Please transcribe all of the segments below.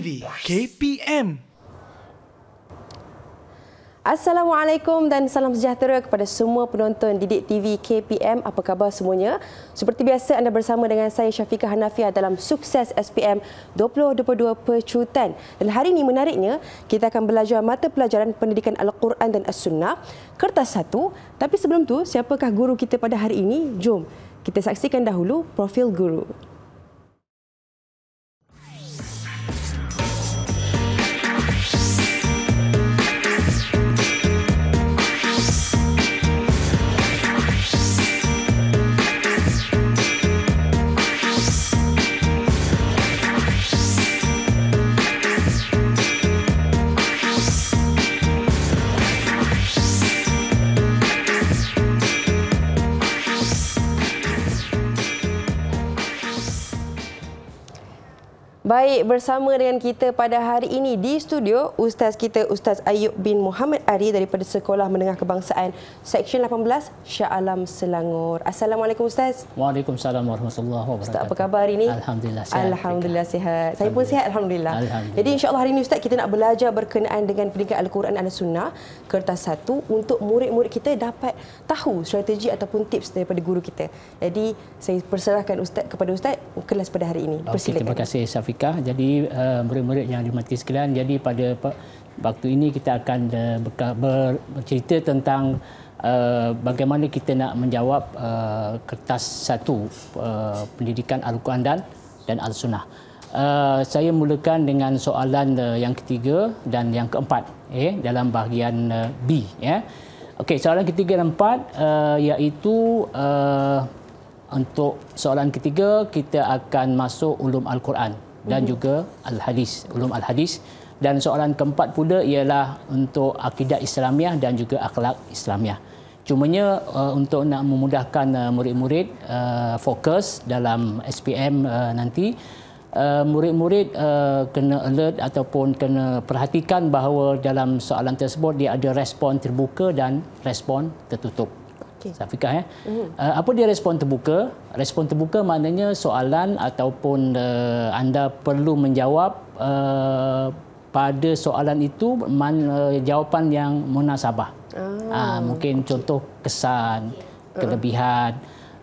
Vivi KPM. Assalamualaikum dan salam sejahtera kepada semua penonton Didik TV KPM. Apa khabar semuanya? Seperti biasa anda bersama dengan saya Syafiqah Hanafia dalam Sukses SPM 2022 Pecutan. Dan hari ini menariknya kita akan belajar mata pelajaran pendidikan Al-Quran dan As-Sunnah kertas satu. Tapi sebelum tu, siapakah guru kita pada hari ini? Jom kita saksikan dahulu profil guru. Baik, bersama dengan kita pada hari ini di studio, Ustaz kita Ustaz Ayub bin Muhammad Ari daripada Sekolah Menengah Kebangsaan Seksyen 18, Shah Alam Selangor. Assalamualaikum Ustaz. Waalaikumsalam warahmatullahi wabarakatuh. Ustaz, apa khabar hari ini? Alhamdulillah sihat. Alhamdulillah sihat. Alhamdulillah. Saya pun sihat Alhamdulillah. Alhamdulillah. Jadi insyaAllah hari ini Ustaz, kita nak belajar berkenaan dengan peringkat Al-Quran dan Sunnah, kertas 1 untuk murid-murid kita dapat tahu strategi ataupun tips daripada guru kita. Jadi saya persilahkan Ustaz kepada Ustaz kelas pada hari ini. Okay, terima kasih Syafiq akikah jadi uh, murid-murid yang dimati sekalian jadi pada waktu ini kita akan uh, bercerita tentang uh, bagaimana kita nak menjawab uh, kertas satu uh, pendidikan Al-Quran dan, dan Al-Sunnah. Uh, saya mulakan dengan soalan uh, yang ketiga dan yang keempat eh, dalam bahagian uh, B. Yeah. Okay, soalan ketiga dan empat uh, iaitu uh, untuk soalan ketiga kita akan masuk ulum Al-Quran dan mhm. juga al-hadis ulum al-hadis dan soalan keempat pula ialah untuk akidah Islamiah dan juga akhlak Islamiah. Cumanya uh, untuk nak memudahkan uh, murid-murid uh, fokus dalam SPM uh, nanti uh, murid-murid uh, kena alert ataupun kena perhatikan bahawa dalam soalan tersebut dia ada respon terbuka dan respon tertutup okay. Ustaz Fikah. Eh? Mm-hmm. Uh, apa dia respon terbuka? Respon terbuka maknanya soalan ataupun uh, anda perlu menjawab uh, pada soalan itu man, uh, jawapan yang munasabah. Ah, uh, mungkin okay. contoh kesan, uh-huh. kelebihan,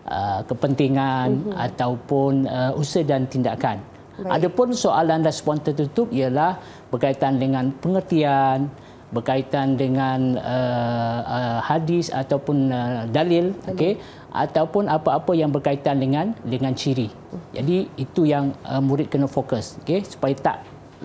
uh, kepentingan mm-hmm. ataupun uh, usaha dan tindakan. Baik. Adapun soalan respon tertutup ialah berkaitan dengan pengertian, berkaitan dengan uh, uh, hadis ataupun uh, dalil okay, ataupun apa-apa yang berkaitan dengan dengan ciri. Jadi itu yang uh, murid kena fokus okay, supaya tak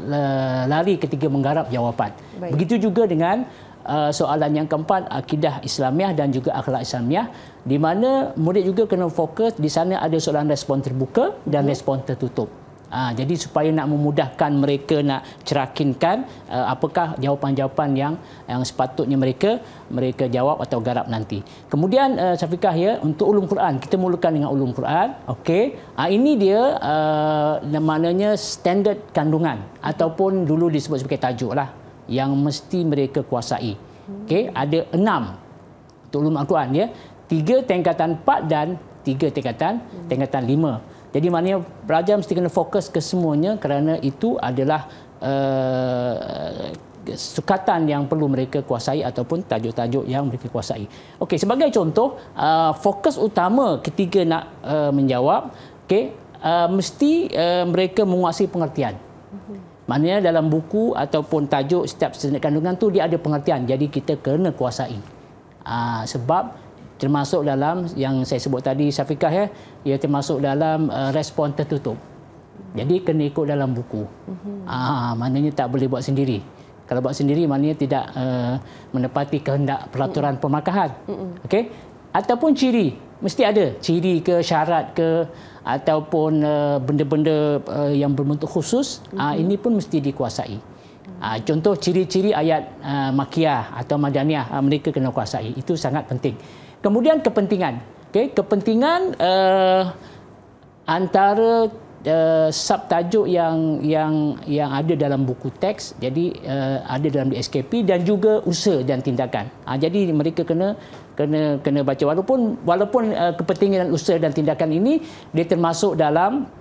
uh, lari ketika menggarap jawapan. Baik. Begitu juga dengan uh, soalan yang keempat akidah Islamiah dan juga akhlak Islamiah di mana murid juga kena fokus di sana ada soalan respon terbuka dan hmm. respon tertutup. Ha, jadi supaya nak memudahkan mereka nak cerakinkan uh, apakah jawapan-jawapan yang yang sepatutnya mereka mereka jawab atau garap nanti. Kemudian uh, Syafiqah ya untuk ulum Quran kita mulakan dengan ulum Quran. Okey. Uh, ini dia uh, maknanya standard kandungan ataupun dulu disebut sebagai tajuk lah yang mesti mereka kuasai. Okey, ada enam untuk ulum Al-Quran ya. Tiga tingkatan empat dan tiga tingkatan tingkatan lima. Hmm. Jadi maknanya pelajar mesti kena fokus ke semuanya kerana itu adalah uh, sukatan yang perlu mereka kuasai ataupun tajuk-tajuk yang mereka kuasai. Okey, sebagai contoh, uh, fokus utama ketika nak uh, menjawab, okey, uh, mesti uh, mereka menguasai pengertian. Maknanya dalam buku ataupun tajuk setiap senarai kandungan tu dia ada pengertian. Jadi kita kena kuasai. Uh, sebab termasuk dalam yang saya sebut tadi Syafiqah ya ia termasuk dalam uh, respon tertutup jadi kena ikut dalam buku mhm. ah uh-huh. maknanya tak boleh buat sendiri kalau buat sendiri maknanya tidak uh, menepati kehendak peraturan uh-huh. pemakahan uh-huh. okey ataupun ciri mesti ada ciri ke syarat ke ataupun uh, benda-benda uh, yang berbentuk khusus uh-huh. uh, ini pun mesti dikuasai Uh, contoh ciri-ciri ayat uh, makiyah atau madaniyah uh, mereka kena kuasai itu sangat penting. Kemudian kepentingan. Okey, kepentingan uh, antara uh, tajuk yang yang yang ada dalam buku teks, jadi uh, ada dalam di SKP dan juga usaha dan tindakan. Uh, jadi mereka kena kena kena baca walaupun walaupun uh, kepentingan dan usaha dan tindakan ini dia termasuk dalam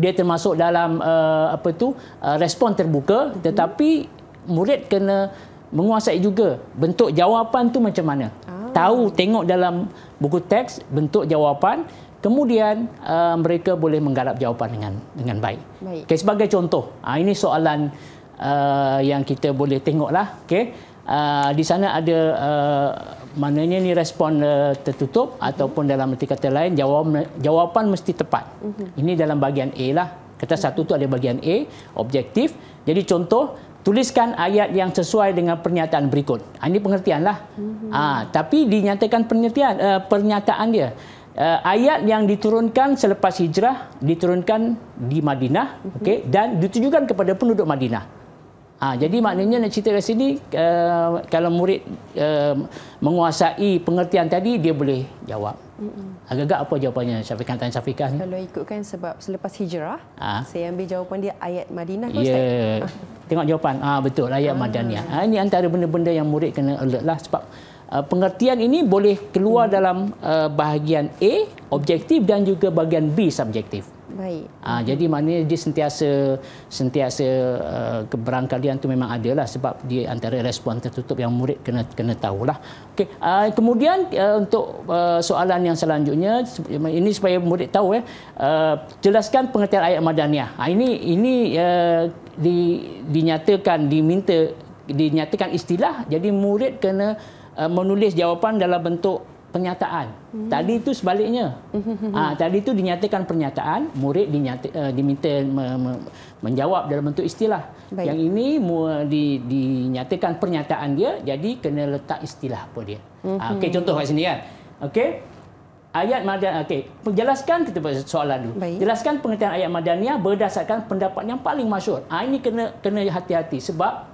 dia termasuk dalam uh, apa tu uh, respon terbuka tetapi murid kena menguasai juga bentuk jawapan tu macam mana. Ah tahu tengok dalam buku teks bentuk jawapan kemudian uh, mereka boleh menggarap jawapan dengan dengan baik. baik. Okay, sebagai contoh, uh, ini soalan uh, yang kita boleh tengoklah. Okay, Uh, di sana ada uh, maknanya ni respon uh, tertutup uh-huh. ataupun dalam erti kata lain jawab, jawapan mesti tepat. Uh-huh. Ini dalam bahagian A lah. Kertas uh-huh. satu tu ada bahagian A, objektif. Jadi contoh Tuliskan ayat yang sesuai dengan pernyataan berikut. Ha, ini pengertianlah. Mm-hmm. Ah, tapi dinyatakan pernyataan, uh, pernyataan dia. Uh, ayat yang diturunkan selepas hijrah diturunkan di Madinah, mm-hmm. okey, dan ditujukan kepada penduduk Madinah. Ha, jadi maknanya nak cerita kat sini, uh, kalau murid uh, menguasai pengertian tadi, dia boleh jawab. Agak-agak apa jawapannya Syafiqah tanya kan Syafiqah ni? Kalau ikutkan sebab selepas hijrah, ha? saya ambil jawapan dia ayat Madinah. Ya, yeah. tengok jawapan. Ah ha, betul, ayat ah. Madinah. Ha, ini antara benda-benda yang murid kena alert lah sebab uh, pengertian ini boleh keluar hmm. dalam uh, bahagian A, objektif dan juga bahagian B, subjektif. Baik. Ha, jadi maknanya dia sentiasa sentiasa uh, ah, keberangkalian tu memang ada lah sebab di antara respon tertutup yang murid kena kena tahulah. Okey, uh, kemudian uh, untuk uh, soalan yang selanjutnya ini supaya murid tahu ya, uh, jelaskan pengertian ayat madaniyah. Ha, ini ini uh, di, dinyatakan diminta dinyatakan istilah jadi murid kena uh, menulis jawapan dalam bentuk pernyataan. Hmm. Tadi itu sebaliknya. Hmm. Ha, tadi itu dinyatakan pernyataan, murid dinyata, uh, diminta me, me, menjawab dalam bentuk istilah. Baik. Yang ini mu, di, dinyatakan pernyataan dia, jadi kena letak istilah apa dia. Ah, hmm. Ha, okay, contoh kat sini kan. Okay. Ayat Madaniyah, Okay, jelaskan kita buat soalan dulu. Baik. Jelaskan pengertian ayat Madaniyah berdasarkan pendapat yang paling masyur. Ha, ini kena kena hati-hati sebab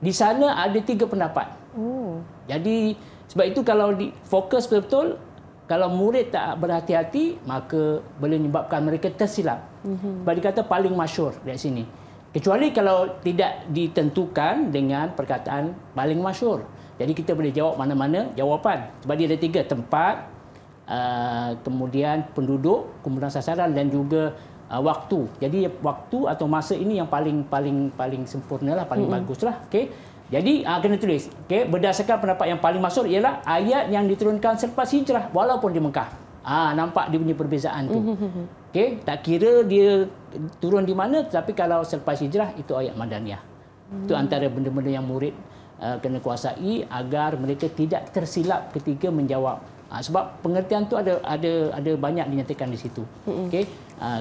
di sana ada tiga pendapat. Oh. Jadi, sebab itu kalau difokus betul-betul, kalau murid tak berhati-hati, maka boleh menyebabkan mereka tersilap. Mm-hmm. Sebab paling masyur di sini. Kecuali kalau tidak ditentukan dengan perkataan paling masyur. Jadi kita boleh jawab mana-mana jawapan. Sebab dia ada tiga, tempat, uh, kemudian penduduk, kumpulan sasaran dan juga uh, waktu. Jadi waktu atau masa ini yang paling paling paling sempurna lah, paling mm-hmm. bagus lah. Okay? Jadi aa, ah, kena tulis. Okey, berdasarkan pendapat yang paling masuk ialah ayat yang diturunkan selepas hijrah walaupun di Mekah. Ah nampak dia punya perbezaan tu. Okey, tak kira dia turun di mana tapi kalau selepas hijrah itu ayat madaniyah. Itu hmm. antara benda-benda yang murid aa, ah, kena kuasai agar mereka tidak tersilap ketika menjawab. Aa, ah, sebab pengertian tu ada ada ada banyak dinyatakan di situ. Hmm. Okey,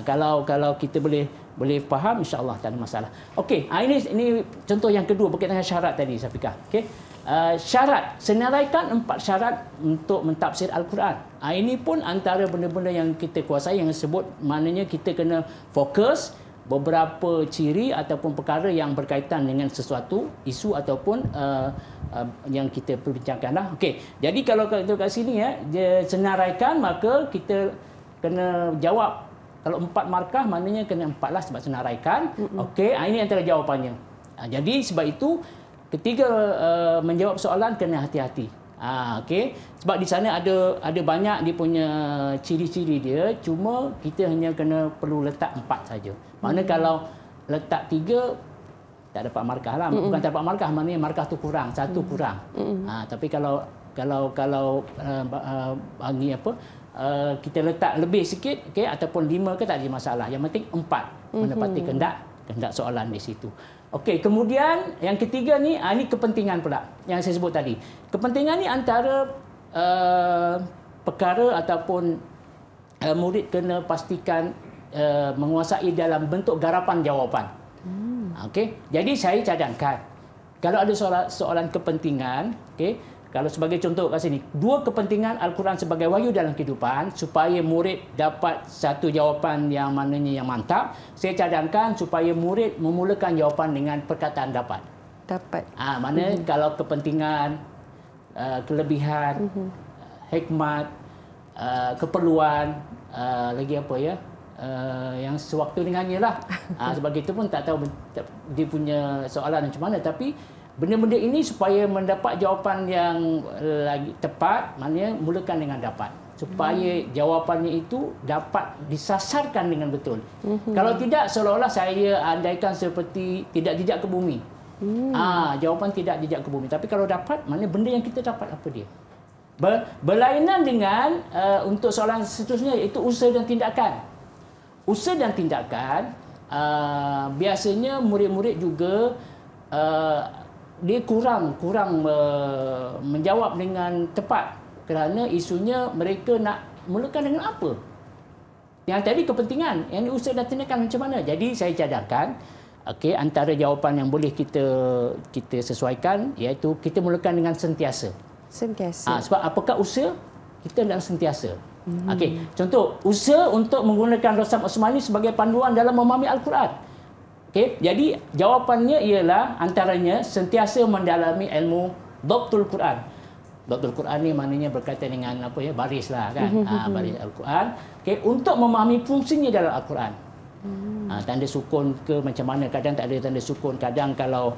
kalau kalau kita boleh boleh faham insyaallah tak ada masalah. Okey, ha, ini ini contoh yang kedua berkaitan dengan syarat tadi Safika. Okey. Uh, syarat senaraikan empat syarat untuk mentafsir al-Quran. Ha, ini pun antara benda-benda yang kita kuasai yang sebut maknanya kita kena fokus beberapa ciri ataupun perkara yang berkaitan dengan sesuatu isu ataupun uh, Uh, yang kita perbincangkanlah. Okey. Jadi kalau kita kat sini ya, dia senaraikan maka kita kena jawab kalau empat markah maknanya kena empatlah sebab senaraikan mm-hmm. okey ah, ini antara jawapannya ha, jadi sebab itu ketika uh, eh, menjawab soalan kena hati-hati ha, okey sebab di sana ada ada banyak dia punya ciri-ciri dia cuma kita hanya kena perlu letak empat saja Mana mm-hmm. kalau letak tiga tak dapat markah lah mm-hmm. bukan tak dapat markah mana markah tu kurang satu mm-hmm. kurang Ha, tapi kalau kalau kalau uh, uh, bagi apa Eh, kita letak lebih sikit okay, ataupun lima, ke tak ada masalah yang penting empat mhm. menepati kehendak kehendak soalan di situ okey kemudian yang ketiga ni ah, ini kepentingan pula yang saya sebut tadi kepentingan ni antara uh, perkara ataupun uh, murid kena pastikan uh, menguasai dalam bentuk garapan jawapan hmm. okey jadi saya cadangkan kalau ada soalan soalan kepentingan okay. Kalau sebagai contoh kat sini, dua kepentingan Al-Quran sebagai wahyu dalam kehidupan supaya murid dapat satu jawapan yang mananya yang mantap, saya cadangkan supaya murid memulakan jawapan dengan perkataan dapat. Dapat. Ah, ha, mana uh-huh. kalau kepentingan uh, kelebihan uh-huh. hikmat uh, keperluan uh, lagi apa ya? Uh, yang sewaktu dengannya lah. Ah, ha, sebagai itu pun tak tahu dia punya soalan macam mana tapi benda-benda ini supaya mendapat jawapan yang eh, lagi tepat maknanya mulakan dengan dapat supaya hmm. jawapannya itu dapat disasarkan dengan betul. Hmm. Kalau tidak seolah-olah saya andaikan seperti tidak jejak ke bumi. Hmm. Ah, jawapan tidak jejak ke bumi. Tapi kalau dapat maknanya benda yang kita dapat apa dia? Ber, berlainan dengan uh, untuk soalan seterusnya iaitu usaha dan tindakan. Usaha dan tindakan uh, biasanya murid-murid juga uh, dia kurang kurang uh, menjawab dengan tepat kerana isunya mereka nak mulakan dengan apa? Yang tadi kepentingan yang diusah dan tindakan macam mana? Jadi saya cadangkan okey antara jawapan yang boleh kita kita sesuaikan iaitu kita mulakan dengan sentiasa. Sentiasa. Ha, sebab apakah usaha kita nak sentiasa. Mm-hmm. Okey, contoh usaha untuk menggunakan Rasul Osmani sebagai panduan dalam memahami Al-Quran. Okey, jadi jawapannya ialah antaranya sentiasa mendalami ilmu Dabtul Quran. Dabtul Quran ni maknanya berkaitan dengan apa ya? Baris lah kan. Ha, baris mhm. Al-Quran. Okey, untuk memahami fungsinya dalam Al-Quran. Ha, tanda sukun ke macam mana kadang tak ada tanda sukun kadang kalau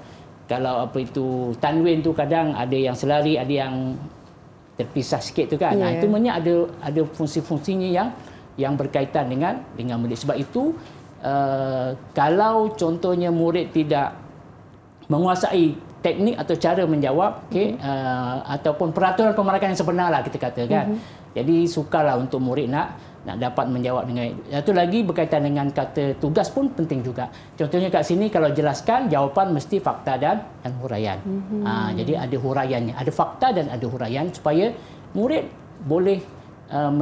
kalau apa itu tanwin tu kadang ada yang selari ada yang terpisah sikit tu kan. Yeah. Ha, ya. itu maknanya ada ada fungsi-fungsinya yang yang berkaitan dengan dengan mudik. sebab itu Eh, kalau contohnya murid tidak menguasai teknik atau cara menjawab okay, uh, ataupun peraturan pemarkahan yang sebenarlah kita kata kan uh-huh. jadi sukarlah untuk murid nak nak dapat menjawab dengan itu lagi berkaitan dengan kata tugas pun penting juga contohnya kat sini kalau jelaskan jawapan mesti fakta dan dan huraian uh-huh. uh, jadi ada huraiannya ada fakta dan ada huraian supaya murid boleh uh,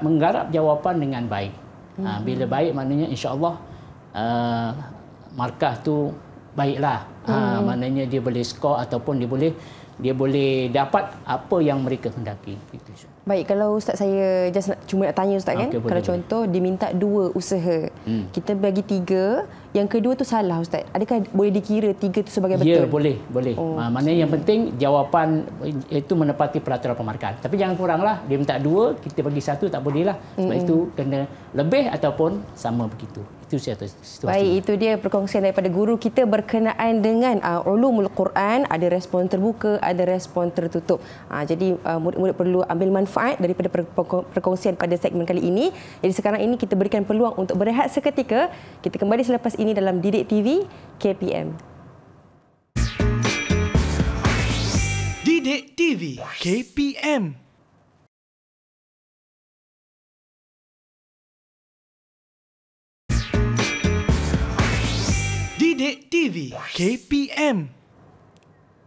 menggarap jawapan dengan baik Ha, bila baik maknanya insya-Allah uh, markah tu baiklah. Ha, hmm. maknanya dia boleh skor ataupun dia boleh dia boleh dapat apa yang mereka hendaki. Itu insya Baik, kalau Ustaz saya just nak, cuma nak tanya Ustaz okay, kan. Boleh, kalau boleh. contoh, dia minta dua usaha. Hmm. Kita bagi tiga. Yang kedua tu salah Ustaz. Adakah boleh dikira tiga tu sebagai ya, betul? Ya, boleh. boleh. Oh, ah, Maksudnya okay. yang penting jawapan eh, itu menepati peraturan pemarkan. Tapi jangan kuranglah. Dia minta dua, kita bagi satu tak boleh lah. Sebab hmm. itu kena lebih ataupun sama begitu. Itu situasi. Baik, itu dia perkongsian daripada guru kita berkenaan dengan uh, ulumul Quran. Ada respon terbuka, ada respon tertutup. Uh, jadi murid-murid uh, perlu ambil manfaat manfaat daripada perkongsian pada segmen kali ini. Jadi sekarang ini kita berikan peluang untuk berehat seketika. Kita kembali selepas ini dalam Didik TV KPM. Didik TV KPM Didik TV KPM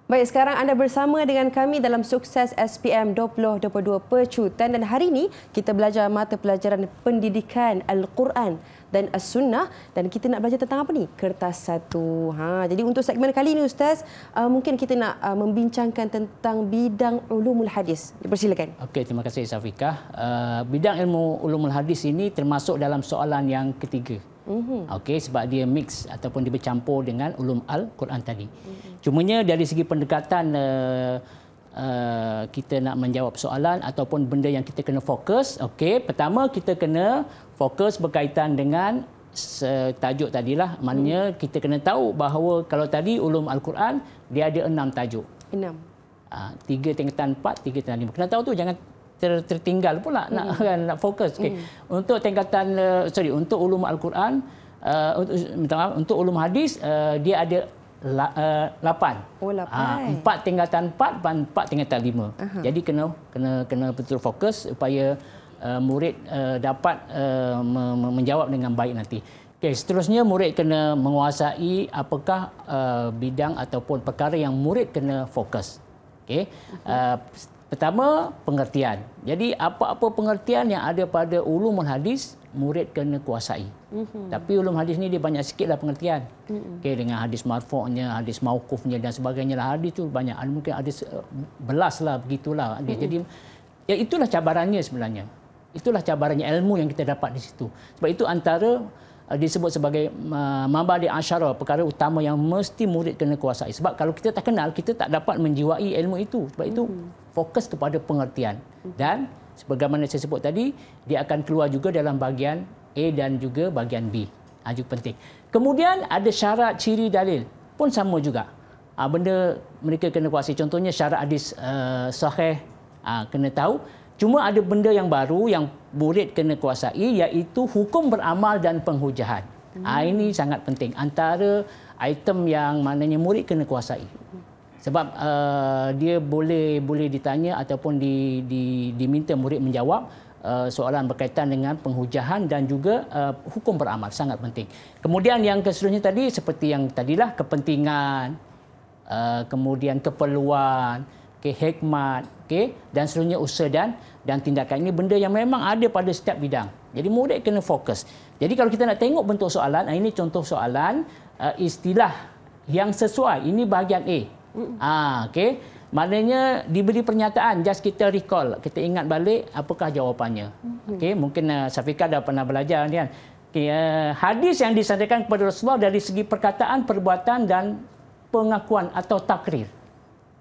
Baik, sekarang anda bersama dengan kami dalam sukses SPM 2022 Pecutan dan hari ini kita belajar mata pelajaran pendidikan Al-Quran dan As-Sunnah dan kita nak belajar tentang apa ni? Kertas satu. Ha, jadi untuk segmen kali ini Ustaz, uh, mungkin kita nak uh, membincangkan tentang bidang ulumul hadis. Dipersilakan. Okey, terima kasih Safiqah. Uh, bidang ilmu ulumul hadis ini termasuk dalam soalan yang ketiga. Mm-hmm. Okey sebab dia mix ataupun dia bercampur dengan ulum al-Quran tadi. Mm-hmm. Cumanya dari segi pendekatan uh, uh, kita nak menjawab soalan ataupun benda yang kita kena fokus, okey, pertama kita kena fokus berkaitan dengan tajuk tadilah. Maknanya mm. kita kena tahu bahawa kalau tadi ulum al-Quran dia ada enam tajuk. Enam. Ah, tiga tingkatan empat, tiga tingkatan lima. Kena tahu tu jangan ter, tertinggal pula nak hmm. kan nak fokus okay. mm. untuk tingkatan uh, sorry untuk ulum al-Quran uh, untuk untuk ulum hadis uh, dia ada lapan. Oh, lapan. Ah, empat tingkatan empat, empat tingkatan lima. Uh-huh. Jadi kena kena kena betul fokus supaya uh, murid uh, dapat uh, menjawab dengan baik nanti. Okay, seterusnya murid kena menguasai apakah uh, bidang ataupun perkara yang murid kena fokus. Okay. uh Pertama, pengertian. Jadi apa-apa pengertian yang ada pada ulumul hadis, murid kena kuasai. Mm-hmm. Tapi ulum hadis ni dia banyak sikitlah pengertian. Mm-hmm. Okey dengan hadis marfu'nya, hadis mauqufnya dan sebagainya lah hadis tu banyak. Mungkin ada belas lah begitulah Mm-hmm. Jadi ya itulah cabarannya sebenarnya. Itulah cabarannya ilmu yang kita dapat di situ. Sebab itu antara Eh, disebut sebagai uh, eh, mabadi asyara perkara utama yang mesti murid kena kuasai sebab kalau kita tak kenal kita tak dapat menjiwai ilmu itu sebab itu mm-hmm. fokus kepada pengertian mm-hmm. dan sebagaimana saya sebut tadi dia akan keluar juga dalam bahagian A dan juga bahagian B ha, penting kemudian ada syarat ciri dalil pun sama juga ha, benda mereka kena kuasai contohnya syarat hadis uh, sahih ha, kena tahu Cuma ada benda yang baru yang murid kena kuasai iaitu hukum beramal dan penghujahan. Ha, hmm. Ha, ini sangat penting. Antara item yang maknanya murid kena kuasai. Sebab uh, dia boleh boleh ditanya ataupun di, di, diminta murid menjawab uh, soalan berkaitan dengan penghujahan dan juga uh, hukum beramal. Sangat penting. Kemudian yang keseluruhnya tadi seperti yang tadilah kepentingan, uh, kemudian keperluan, keperluan okay, hikmat okay, dan seluruhnya usaha dan dan tindakan ini benda yang memang ada pada setiap bidang. Jadi murid kena fokus. Jadi kalau kita nak tengok bentuk soalan, ah, ini contoh soalan ah, istilah yang sesuai. Ini bahagian A. Ah, okay. Maknanya diberi pernyataan, just kita recall, kita ingat balik apakah jawapannya. Okay, mungkin uh, ah, Safika dah pernah belajar kan. Okay, uh, hadis yang disandarkan kepada Rasulullah dari segi perkataan, perbuatan dan pengakuan atau takrir.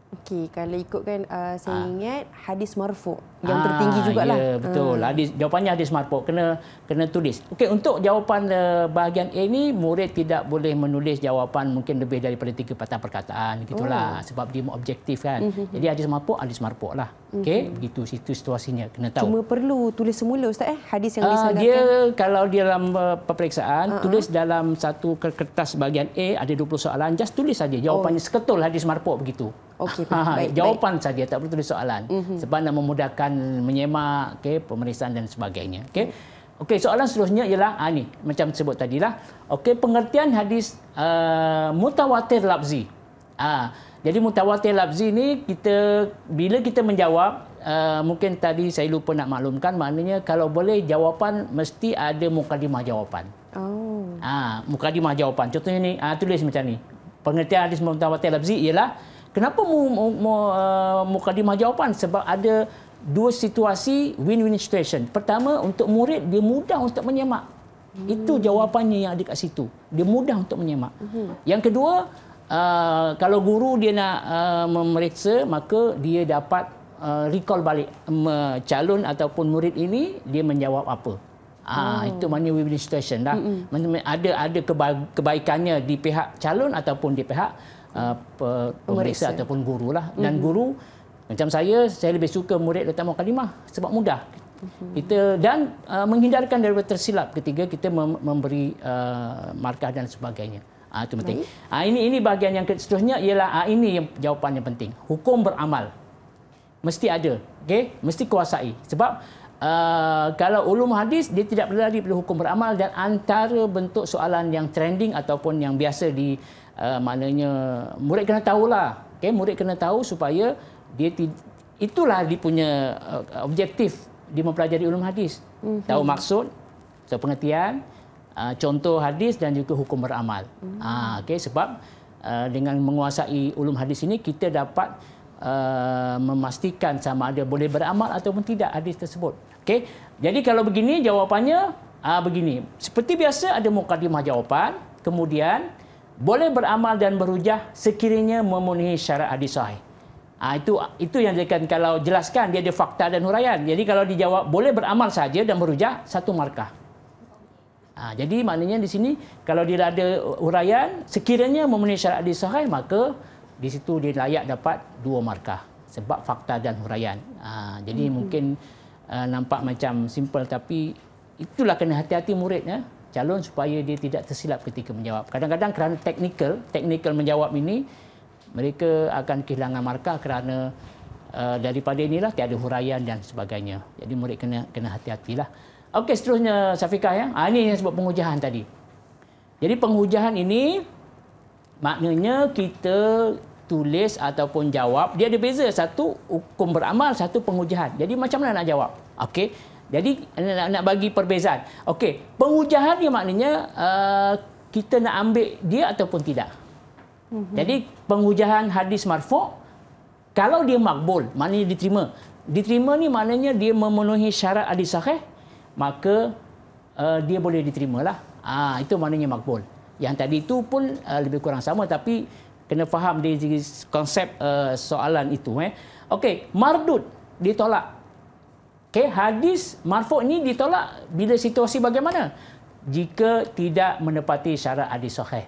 Okey, kalau ikutkan uh, saya ah. ingat hadis marfu yang ha, tertinggi jugalah. Ya, betul. Hmm. Hadis jawapannya hadis marfu kena kena tulis. Okey, untuk jawapan uh, bahagian A ni murid tidak boleh menulis jawapan mungkin lebih daripada tiga patah perkataan gitulah oh. sebab dia objektif kan. Mm-hmm. Jadi hadis marfu hadis marfu lah. Okey, mm-hmm. begitu situ situasinya kena tahu. Cuma perlu tulis semula ustaz eh hadis yang ah, disebutkan. Uh, dia kalau dia dalam uh, peperiksaan uh-huh. tulis dalam satu kertas bahagian A ada 20 soalan just tulis saja jawapannya oh. seketul hadis marfu begitu. Okey, baik, ha, ha, baik. Jawapan saja tak perlu tulis soalan. Mm -hmm. Sebab nak memudahkan menyemak, okey, pemeriksaan dan sebagainya. Okey. Mm -hmm. Okey, soalan seterusnya ialah ah ni, macam sebut tadilah. Okey, pengertian hadis uh, mutawatir lafzi. Ah, jadi mutawatir lafzi ni kita bila kita menjawab Uh, mungkin tadi saya lupa nak maklumkan maknanya kalau boleh jawapan mesti ada mukadimah jawapan. Oh. Ah, uh, mukadimah jawapan. Contohnya ni, ah uh, tulis macam ni. Pengertian hadis mutawatir lafzi ialah Kenapa mu, mu, mu, uh, mukadimah jawapan? Sebab ada dua situasi win-win situation. Pertama, untuk murid, dia mudah untuk menyemak. Hmm. Itu jawapannya yang ada kat situ. Dia mudah untuk menyemak. Hmm. Yang kedua, uh, kalau guru dia nak uh, memeriksa, maka dia dapat uh, recall balik calon ataupun murid ini, dia menjawab apa. Ah, hmm. itu maknanya win-win situation dah. Hmm. hmm. Ada ada kebaikannya di pihak calon ataupun di pihak Ah, pemeriksa ataupun guru lah. Dan mm-hmm. guru, macam saya, saya lebih suka murid datang muka lima sebab mudah. Mm-hmm. Kita dan uh, menghindarkan daripada tersilap ketiga kita mem- memberi uh, markah dan sebagainya. uh, itu penting. uh, ini ini bahagian yang seterusnya ialah uh, ini yang jawapan yang penting. Hukum beramal mesti ada. okay mesti kuasai. Sebab uh, kalau ulum hadis dia tidak berlari pada hukum beramal dan antara bentuk soalan yang trending ataupun yang biasa di uh, maknanya murid kena tahu lah, okay? murid kena tahu supaya dia ti- itulah dia punya uh, objektif dia mempelajari ulum hadis mm-hmm. tahu maksud so pengertian uh, contoh hadis dan juga hukum beramal mm-hmm. uh, okey sebab uh, dengan menguasai ulum hadis ini kita dapat uh, memastikan sama ada boleh beramal ataupun tidak hadis tersebut Okay? jadi kalau begini jawapannya uh, begini seperti biasa ada mukadimah jawapan kemudian boleh beramal dan berujah sekiranya memenuhi syarat hadis sahih. Ha, itu itu yang dikatakan kalau jelaskan dia ada fakta dan huraian. Jadi kalau dijawab boleh beramal saja dan berujah satu markah. Ha, jadi maknanya di sini kalau dia ada huraian sekiranya memenuhi syarat hadis sahih maka di situ dia layak dapat dua markah sebab fakta dan huraian. Ha, jadi hmm mungkin uh, nampak macam simple tapi itulah kena hati-hati murid ya calon supaya dia tidak tersilap ketika menjawab. Kadang-kadang kerana teknikal, teknikal menjawab ini mereka akan kehilangan markah kerana uh, daripada inilah tiada huraian dan sebagainya. Jadi murid kena kena hati-hatilah. Okey, seterusnya Safiqah ya. Ah ini yang sebab penghujahan tadi. Jadi penghujahan ini maknanya kita tulis ataupun jawab dia ada beza satu hukum beramal satu penghujahan. Jadi macam mana nak jawab? Okey. Jadi nak, nak bagi perbezaan. Okey, penghujahan dia maknanya uh, kita nak ambil dia ataupun tidak. Mm-hmm. Jadi pengujahan hadis marfu kalau dia makbul, maknanya diterima. Diterima ni maknanya dia memenuhi syarat hadis sahih, maka uh, dia boleh diterimalah. Ah ha, itu maknanya makbul. Yang tadi itu pun uh, lebih kurang sama tapi kena faham dari konsep uh, soalan itu eh. Okey, mardud ditolak. Okey, hadis marfu' ini ditolak bila situasi bagaimana? Jika tidak menepati syarat hadis sahih.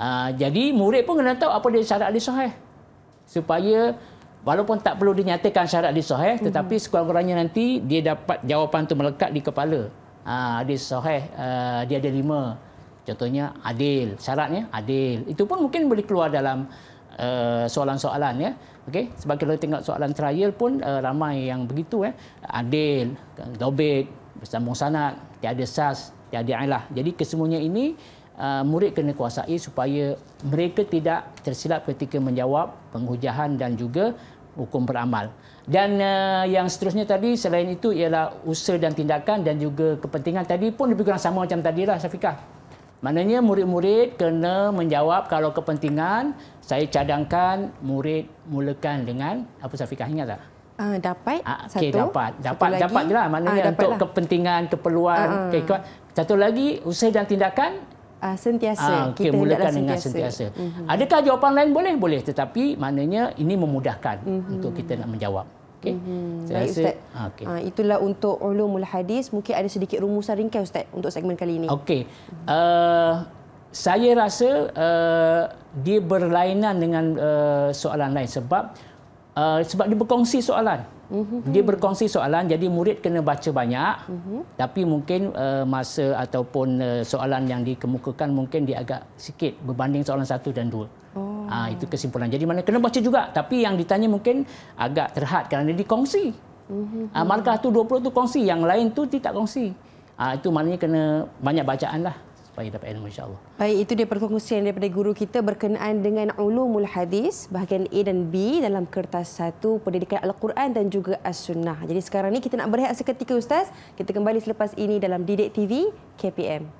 Uh, jadi murid pun kena tahu apa dia syarat hadis sahih. Supaya walaupun tak perlu dinyatakan syarat hadis sahih, mm-hmm. tetapi sekurang-kurangnya nanti dia dapat jawapan tu melekat di kepala. Uh, hadis sahih uh, dia ada lima. Contohnya adil, syaratnya adil. Itu pun mungkin boleh keluar dalam Eh, soalan-soalan ya. Okey, sebab kalau tengok soalan trial pun uh, ramai yang begitu ya. Adil, dobit, bersambung sanad, tiada sas, tiada ilah. Jadi kesemuanya ini uh, murid kena kuasai supaya mereka tidak tersilap ketika menjawab penghujahan dan juga hukum beramal. Dan uh, yang seterusnya tadi selain itu ialah usaha dan tindakan dan juga kepentingan tadi pun lebih kurang sama macam tadilah Syafiqah. Maknanya murid-murid kena menjawab kalau kepentingan saya cadangkan murid mulakan dengan apa Safiqah ingat tak? Uh, dapat ah, okay, satu. dapat. Dapat satu dapat jelah maknanya uh, untuk lah. kepentingan, keperluan, uh, uh. Okay, Satu lagi usaha dan tindakan uh, sentiasa. Ah, okay, kita mulakan dengan sentiasa. sentiasa. Uh-huh. Adakah jawapan lain boleh? Boleh tetapi maknanya ini memudahkan uh-huh. untuk kita nak menjawab. Okey. Hmm, baik Ustaz. Ha, ah, okay. ha, ah, itulah untuk ulumul hadis. Mungkin ada sedikit rumusan ringkas Ustaz untuk segmen kali ini. Okey. Uh, saya rasa uh, dia berlainan dengan uh, soalan lain sebab uh, sebab dia berkongsi soalan. Mhm. Dia berkongsi soalan jadi murid kena baca banyak uh-huh. tapi mungkin uh, masa ataupun uh, soalan yang dikemukakan mungkin dia agak sikit berbanding soalan satu dan dua. Uh-huh. Oh. Ah, itu kesimpulan. Jadi mana kena baca juga. Tapi yang ditanya mungkin agak terhad kerana dia dikongsi. Mhm, ah, markah tu 20 tu kongsi, yang lain tu tidak kongsi. Ah, itu maknanya kena banyak bacaan lah supaya dapat ilmu insyaAllah. Baik, itu dia perkongsian daripada guru kita berkenaan dengan ulumul hadis bahagian A dan B dalam kertas satu pendidikan Al-Quran dan juga As-Sunnah. Jadi sekarang ni kita nak berehat seketika Ustaz. Kita kembali selepas ini dalam Didik TV KPM.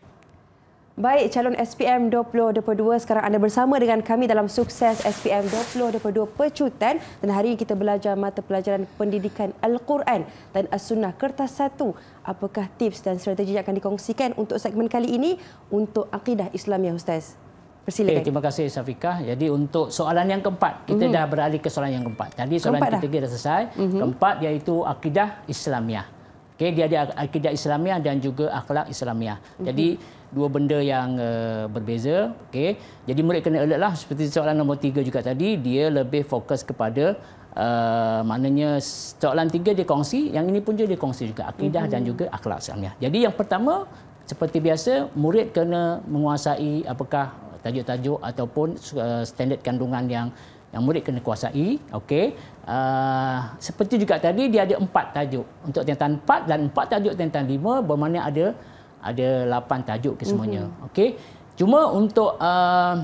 Baik, calon SPM 2022, sekarang anda bersama dengan kami dalam sukses SPM 2022 Pecutan. Dan hari ini kita belajar mata pelajaran pendidikan Al-Quran dan As-Sunnah Kertas 1. Apakah tips dan strategi yang akan dikongsikan untuk segmen kali ini untuk akidah Islam ya Ustaz? Persilakan. Okay, eh, terima kasih Safiqah. Jadi untuk soalan yang keempat, kita mm-hmm. dah beralih ke soalan yang keempat. Jadi soalan keempat ketiga dah, dah selesai. Mm-hmm. Keempat iaitu akidah Islamiah. Okay, dia ada akidah Islamiah dan juga akhlak Islamiah. Mm-hmm. Jadi dua benda yang uh, berbeza. Okay. Jadi murid kena alert lah, seperti soalan nombor tiga juga tadi, dia lebih fokus kepada Uh, maknanya soalan tiga dia kongsi yang ini pun juga dia kongsi juga akidah mm-hmm. dan juga akhlak Islamiah. Jadi yang pertama seperti biasa murid kena menguasai apakah tajuk-tajuk ataupun uh, standard kandungan yang yang murid kena kuasai. Okey. Uh, seperti juga tadi dia ada empat tajuk untuk tentang empat dan empat tajuk tentang lima bermakna ada ada lapan tajuk kesemuanya. semuanya. Mm-hmm. Okey. Cuma untuk uh,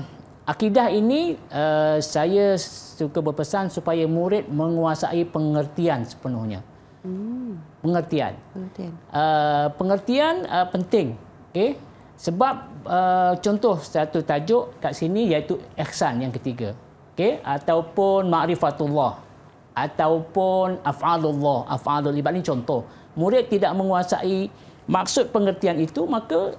akidah ini uh, saya suka berpesan supaya murid menguasai pengertian sepenuhnya. Mm. Pengertian. Pengertian. Uh, pengertian uh, penting. Okey. Sebab uh, contoh satu tajuk kat sini iaitu ihsan yang ketiga. Okey ataupun makrifatullah ataupun af'alullah, af'alul ibad ini contoh. Murid tidak menguasai maksud pengertian itu maka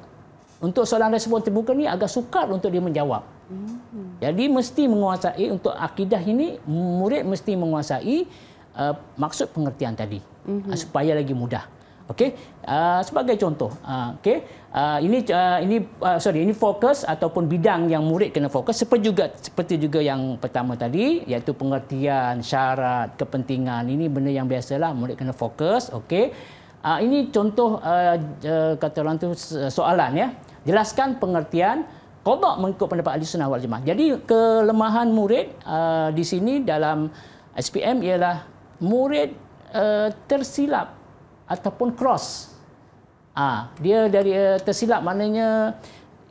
untuk soalan respon terbuka ni agak sukar untuk dia menjawab. Hmm. Jadi mesti menguasai untuk akidah ini murid mesti menguasai uh, maksud pengertian tadi hmm. uh, supaya lagi mudah. Okey, uh, sebagai contoh, uh, okey, uh, ini uh, ini uh, sorry, ini fokus ataupun bidang yang murid kena fokus seperti juga seperti juga yang pertama tadi iaitu pengertian, syarat, kepentingan. Ini benda yang biasalah murid kena fokus, okey. Uh, ini contoh uh, uh, kata orang tu soalan ya. Jelaskan pengertian qada mengikut pendapat ahli sunnah wal jamaah. Jadi kelemahan murid uh, di sini dalam SPM ialah murid uh, tersilap ataupun cross. Ah uh, dia dari uh, tersilap maknanya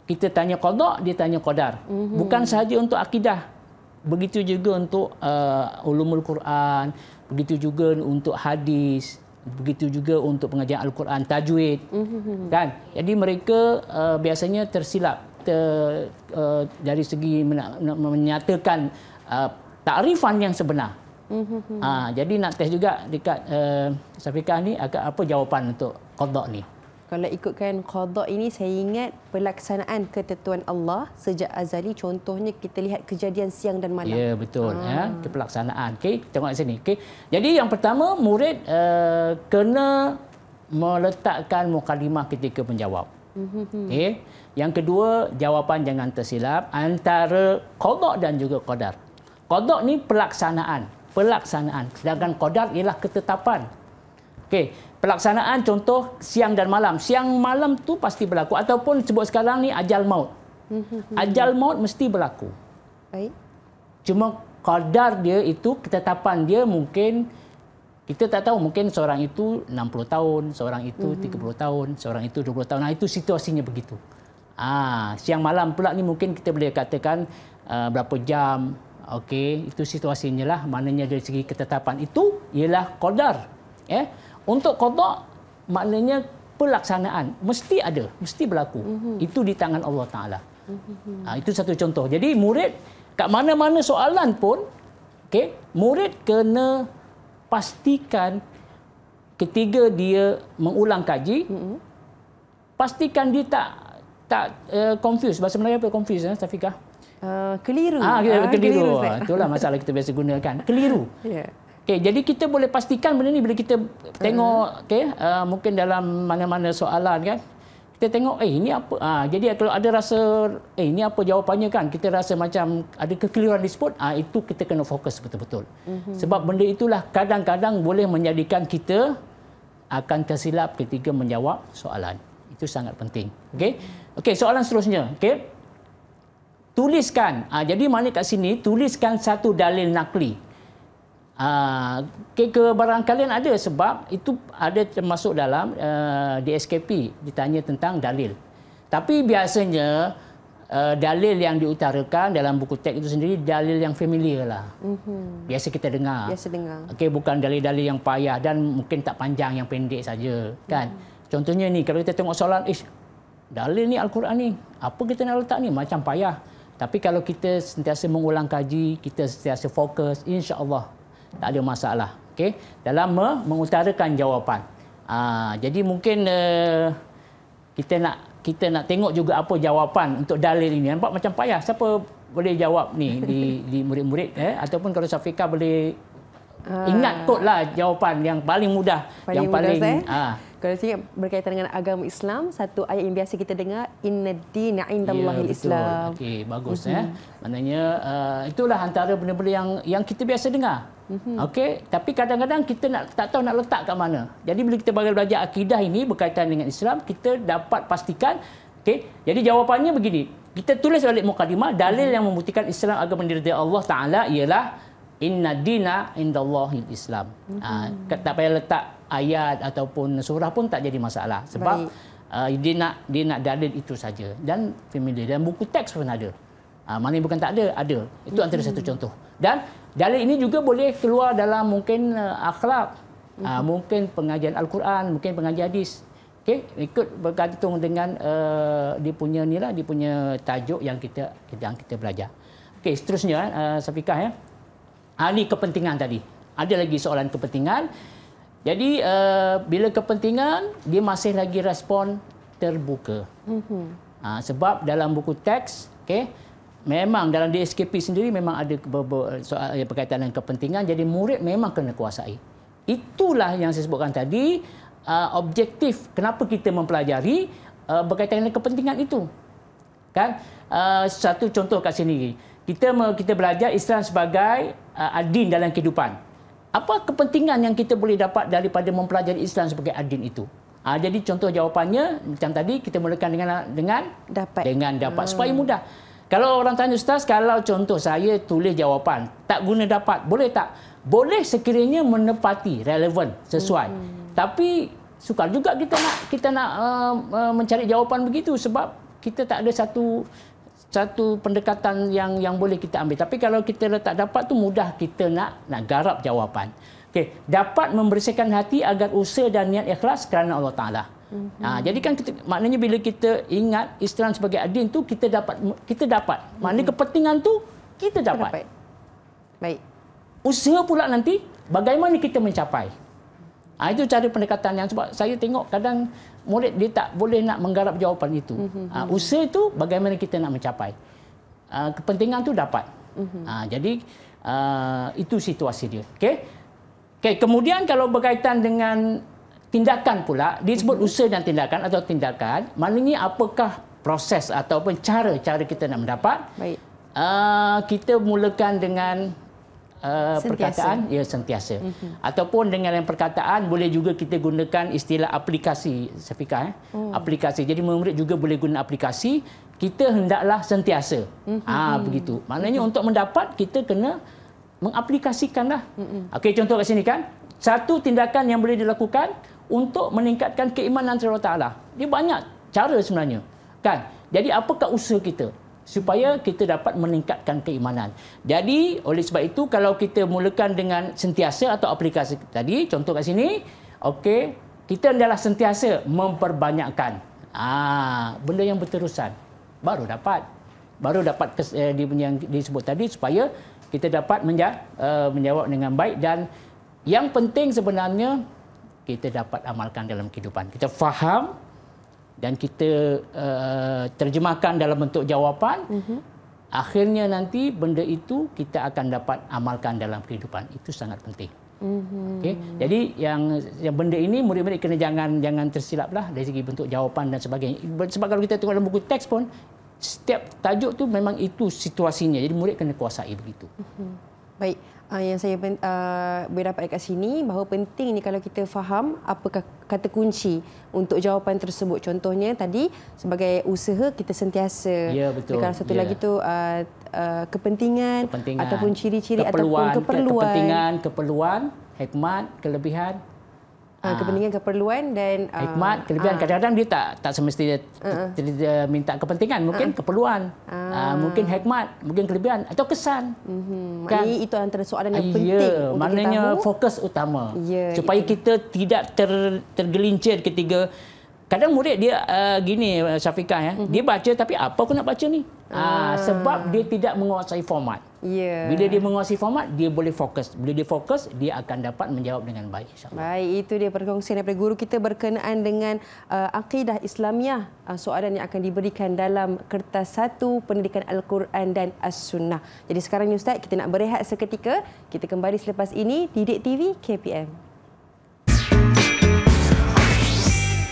kita tanya qada dia tanya qadar. Mm-hmm. Bukan sahaja untuk akidah. Begitu juga untuk uh, ulumul Quran, begitu juga untuk hadis begitu juga untuk pengajian al-Quran tajwid mm -hmm. kan jadi mereka uh, biasanya tersilap ter, uh, dari segi men men menyatakan uh, takrifan yang sebenar mm -hmm. uh, jadi nak test juga dekat uh, safika ni apa jawapan untuk qada ni kalau ikutkan qada ini saya ingat pelaksanaan ketentuan Allah sejak azali contohnya kita lihat kejadian siang dan malam. Ya betul ha. ya itu pelaksanaan okey tengok sini Okay, Jadi yang pertama murid uh, kena meletakkan mukadimah ketika menjawab. Mm-hmm. Okay. Yang kedua jawapan jangan tersilap antara qada dan juga qadar. Qada ni pelaksanaan, pelaksanaan sedangkan qadar ialah ketetapan. Okay pelaksanaan contoh siang dan malam. Siang malam tu pasti berlaku ataupun sebut sekarang ni ajal maut. Hmm, hmm, hmm, ajal maut mesti berlaku. Baik. Cuma kadar dia itu ketetapan dia mungkin kita tak tahu mungkin seorang itu 60 tahun, seorang itu 30 tahun, seorang itu 20 tahun. Nah itu situasinya begitu. Ah, siang malam pula ni mungkin kita boleh katakan uh, berapa jam. Okey, itu situasinya lah. Maknanya dari segi ketetapan itu ialah kodar. Ya. Yeah. Untuk kodok, maknanya pelaksanaan. Mesti ada, mesti berlaku. Mm-hmm. Itu di tangan Allah Ta'ala. Mm-hmm. Ha, itu satu contoh. Jadi murid, kat mana-mana soalan pun, okay, murid kena pastikan ketiga dia mengulang kaji, mm-hmm. pastikan dia tak tak uh, confused. Bahasa Melayu apa confused, eh, Safiqah? Uh, keliru. Ah, keliru. Ah, keliru. keliru. Ah, itulah masalah kita biasa gunakan. Keliru. Yeah. Okay, jadi kita boleh pastikan benda ni bila kita tengok uh. okey, uh, mungkin dalam mana-mana soalan kan. Kita tengok eh ini apa? Ha, jadi kalau ada rasa eh ini apa jawapannya kan, kita rasa macam ada kekeliruan di spot, ah ha, itu kita kena fokus betul-betul. Uh-huh. Sebab benda itulah kadang-kadang boleh menjadikan kita akan tersilap ketika menjawab soalan. Itu sangat penting. Okay, okay soalan seterusnya. Okay, Tuliskan. Ha, jadi mana kat sini tuliskan satu dalil nakli. Uh, ah, kebarang kalian ada sebab itu ada termasuk dalam uh, ah, DSKP ditanya tentang dalil. Tapi biasanya uh, dalil yang diutarakan dalam buku teks itu sendiri dalil yang familiar lah. Mm-hmm. Biasa kita dengar. Biasa dengar. Okay, bukan dalil-dalil yang payah dan mungkin tak panjang yang pendek saja kan. Mm-hmm. Contohnya ni kalau kita tengok soalan ish dalil ni al-Quran ni apa kita nak letak ni macam payah. Tapi kalau kita sentiasa mengulang kaji, kita sentiasa fokus, insya-Allah tak ada masalah okey dalam mengutarakan jawapan ha, jadi mungkin uh, kita nak kita nak tengok juga apa jawapan untuk dalil ini nampak macam payah siapa boleh jawab ni di, di murid-murid eh ataupun kalau Safika boleh Uh, Ingat kotlah jawapan yang paling mudah paling yang mudah paling saya. Eh? Ah. Kalau saya berkaitan dengan agama Islam, satu ayat yang biasa kita dengar inna dina indallahi yeah, ya, Islam. Okey, bagus mm-hmm. eh. Mhm. Maknanya uh, itulah antara benda-benda yang yang kita biasa dengar. Mm-hmm. Okey, tapi kadang-kadang kita nak tak tahu nak letak kat mana. Jadi bila kita bagi belajar akidah ini berkaitan dengan Islam, kita dapat pastikan okey. Jadi jawapannya begini. Kita tulis balik mukadimah dalil mm-hmm. yang membuktikan Islam agama diridai Allah Taala ialah inna dina indallahi islam. Mm-hmm. Uh, ah, tak payah letak ayat ataupun surah pun tak jadi masalah sebab uh, dia nak dia nak dalil itu saja dan familiar dan buku teks pun ada. Uh, ah, mana bukan tak ada, ada. Itu mhm. antara mm-hmm. satu contoh. Dan Dalil ini juga boleh keluar dalam mungkin uh, akhlak, mm-hmm. uh, mungkin pengajian Al-Quran, mungkin pengajian hadis. okay, ikut bergantung dengan uh, dia punya ni lah, dia punya tajuk yang kita yang kita belajar. Okay, seterusnya uh, eh, Safiqah ya. Ahli kepentingan tadi. Ada lagi soalan kepentingan. Jadi uh, bila kepentingan dia masih lagi respon terbuka. Mm-hmm. Uh, sebab dalam buku teks, okay memang dalam DSKP sendiri memang ada soal yang eh, berkaitan dengan kepentingan jadi murid memang kena kuasai itulah yang saya sebutkan tadi uh, objektif kenapa kita mempelajari uh, berkaitan dengan kepentingan itu kan uh, satu contoh kat sini kita kita belajar Islam sebagai adin dalam kehidupan apa kepentingan yang kita boleh dapat daripada mempelajari Islam sebagai adin itu Ha, jadi contoh jawapannya macam tadi kita mulakan dengan dengan dapat dengan dapat hmm. supaya mudah. Kalau orang tanya ustaz, kalau contoh saya tulis jawapan, tak guna dapat, boleh tak? Boleh sekiranya menepati, relevan, sesuai. Hmm. Tapi sukar juga kita nak kita nak uh, uh, mencari jawapan begitu sebab kita tak ada satu satu pendekatan yang yang boleh kita ambil. Tapi kalau kita letak dapat tu mudah kita nak nak garap jawapan. Okey, dapat membersihkan hati agar usaha dan niat ikhlas kerana Allah Taala. Mm-hmm. Ha, jadi kan maknanya bila kita ingat Islam sebagai adin tu kita dapat kita dapat. Mm-hmm. Maknanya mhm. kepentingan tu kita dapat. dapat. Baik. Usaha pula nanti bagaimana kita mencapai. Ha, itu cari pendekatan yang sebab saya tengok kadang murid dia tak boleh nak menggarap jawapan itu. Mm-hmm. Ha, mhm. usaha itu bagaimana kita nak mencapai. Ha, kepentingan tu dapat. Mm-hmm. Ha, jadi uh, itu situasi dia. Okey. Okay, kemudian kalau berkaitan dengan tindakan pula disebut mhm. usaha dan tindakan atau tindakan maknanya apakah proses ataupun cara cara kita nak mendapat baik uh, kita mulakan dengan uh, perkataan ya sentiasa mm-hmm. ataupun dengan yang perkataan boleh juga kita gunakan istilah aplikasi saya eh? oh. aplikasi jadi murid juga boleh guna aplikasi kita hendaklah sentiasa mhm. ah mm-hmm. ha, begitu maknanya mm-hmm. untuk mendapat kita kena mengaplikasikanlah mm-hmm. okey contoh kat sini kan satu tindakan yang boleh dilakukan untuk meningkatkan keimanan terhadap Ta'ala. Dia banyak cara sebenarnya. Kan? Jadi apakah usaha kita? supaya kita dapat meningkatkan keimanan. Jadi oleh sebab itu kalau kita mulakan dengan sentiasa atau aplikasi tadi contoh kat sini okey kita adalah sentiasa memperbanyakkan ah benda yang berterusan baru dapat baru dapat kes, eh, yang disebut tadi supaya kita dapat menja, uh, menjawab dengan baik dan yang penting sebenarnya kita dapat amalkan dalam kehidupan. Kita faham dan kita uh, terjemahkan dalam bentuk jawapan. Uh-huh. Akhirnya nanti benda itu kita akan dapat amalkan dalam kehidupan. Itu sangat penting. Uh-huh. Mhm. Okay. Jadi yang, yang benda ini murid-murid kena jangan jangan tersilaplah dari segi bentuk jawapan dan sebagainya. Sebab kalau kita tengok dalam buku teks pun setiap tajuk tu memang itu situasinya. Jadi murid kena kuasai begitu. Uh-huh. Baik uh, yang saya uh, berdapat dekat sini bahawa penting ni kalau kita faham apa kata kunci untuk jawapan tersebut. Contohnya tadi sebagai usaha kita sentiasa ya, kalau satu ya. lagi tu uh, Uh, kepentingan, kepentingan ataupun ciri-ciri ataupun keperluan kepentingan keperluan hikmat kelebihan Ha. kepentingan keperluan dan uh, hikmat kelebihan ah. kadang-kadang dia tak tak semestinya uh-uh. minta kepentingan mungkin uh keperluan uh Uh, mungkin hikmat mungkin kelebihan atau kesan uh-huh. kan? itu antara soalan yang uh, penting yeah. untuk maknanya kita tahu. fokus utama yeah, supaya itu. Ya. kita tidak ter, tergelincir ketika kadang murid dia uh, gini eh, Safiqah ya, mm -hmm. dia baca tapi apa aku nak baca ni? Ah. Ah, sebab dia tidak menguasai format. Yeah. Bila dia menguasai format, dia boleh fokus. Bila dia fokus, dia akan dapat menjawab dengan baik. Baik, itu dia perkongsian daripada guru kita berkenaan dengan uh, akidah Islamiah. Uh, soalan yang akan diberikan dalam kertas satu pendidikan Al-Quran dan As-Sunnah. Jadi sekarang ni Ustaz, kita nak berehat seketika. Kita kembali selepas ini, Didik TV KPM.